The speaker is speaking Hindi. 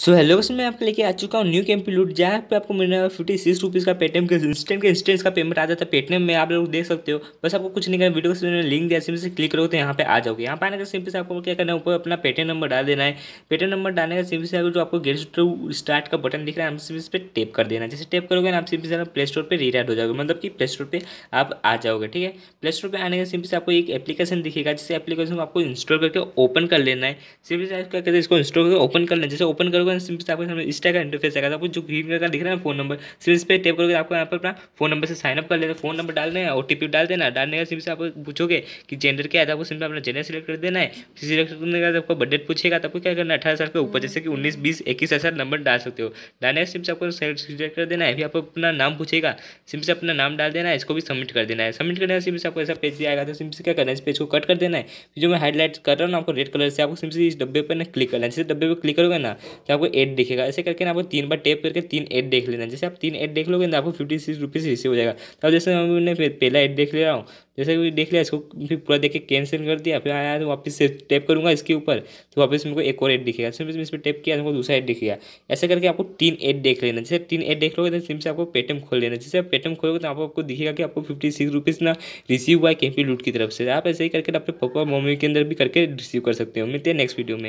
सो हेलो बस मैं आपको लेके आ चुका हूँ न्यू कैंपी लूट जहाँ पे आपको मिलने वाला फिफ्टी सिक्स रुपीज़ का पेटीएम के इंस्टेंट के इंस्टेंस का पेमेंट आ जाता है पेटीएम में आप लोग देख सकते हो बस आपको कुछ नहीं करना वीडियो को लिंक दिया सिंपल से क्लिक करो तो यहाँ पे आ जाओगे यहाँ पर आने का सिंपल से आपको क्या करना है ऊपर अपना पेटीएम नंबर डाल देना है पेटीएम नंबर डालने का सिंपल से आपको जो आपको गेट टू स्टार्ट का बटन दिख रहा है आप सिंपल पर टेप कर देना जैसे टेप करोगे ना आप सिंपल से प्ले स्टोर पर रीडाइट हो जाओगे मतलब कि प्ले स्टोर पर आप आ जाओगे ठीक है प्ले स्टोर पर आने का सिंपल से आपको एक एप्लीकेशन दिखेगा जिससे एप्लीकेशन को आपको इंस्टॉल करके ओपन कर लेना है सिंपल से क्या करते हैं इसको इंस्टॉल करके ओपन करना जैसे ओपन करोगे करोगे सिम से आपके सामने इंस्टा का इंटरफेस आएगा आपको जो ग्रीन कलर का दिख रहा है फोन नंबर सिम इस पर टेप करोगे तो आपको यहाँ पर अपना फोन नंबर से साइनअप कर लेना फोन नंबर डाल देना ओ डाल देना डालने का सिम से आपको पूछोगे कि जेंडर क्या है तो आपको सिम अपना जेंडर सिलेक्ट कर देना है सिलेक्ट करने के बाद आपको बजट पूछेगा तो आपको क्या करना है अठारह साल के ऊपर जैसे कि उन्नीस बीस इक्कीस हजार नंबर डाल सकते हो डालने का सिम से आपको सिलेक्ट कर देना है फिर आपको अपना नाम पूछेगा सिम से अपना नाम डाल देना है इसको भी सबमिट कर देना है सबमिट करने का सिम से आपको ऐसा पेज दिया तो सिम से क्या करना है इस पेज को कट कर देना है जो मैं हाईलाइट कर रहा हूँ आपको रेड कलर से आपको सिम से इस डब्बे पर ना क्लिक करना है जैसे डब्बे पर क्लिक करोगे ना तो आपको एड दिखेगा ऐसे करके ना आपको तीन बार टेप करके तीन एड देख लेना जैसे आप तीन एड देख लोगे ना आपको फिफ्टी सिक्स रुपीज़ रिसीव हो जाएगा तो जैसे मैंने पहला एड देख ले रहा हूँ जैसे कि देख लिया इसको फिर पूरा देख के कैंसिल कर दिया फिर आया तो वापस से टैप करूँगा इसके ऊपर तो वापस मेरे को एक और एड दिखेगा सिर्फ इस पर टैप किया तो दूसरा एड दिखेगा ऐसे करके आपको तीन एड देख लेना जैसे तीन एड देख लोगे तो सिम से आपको पेटम खोल लेना जैसे आप पेटीएम खोलोगे तो आपको आपको दिखेगा कि आपको फिफ्टी सिक्स रुपीज़ ना रिसीव हुआ है कैंपी लूट की तरफ से आप ऐसे ही करके अपने पापा मम्मी के अंदर भी करके रिसीव कर सकते हो मिलते हैं नेक्स्ट वीडियो में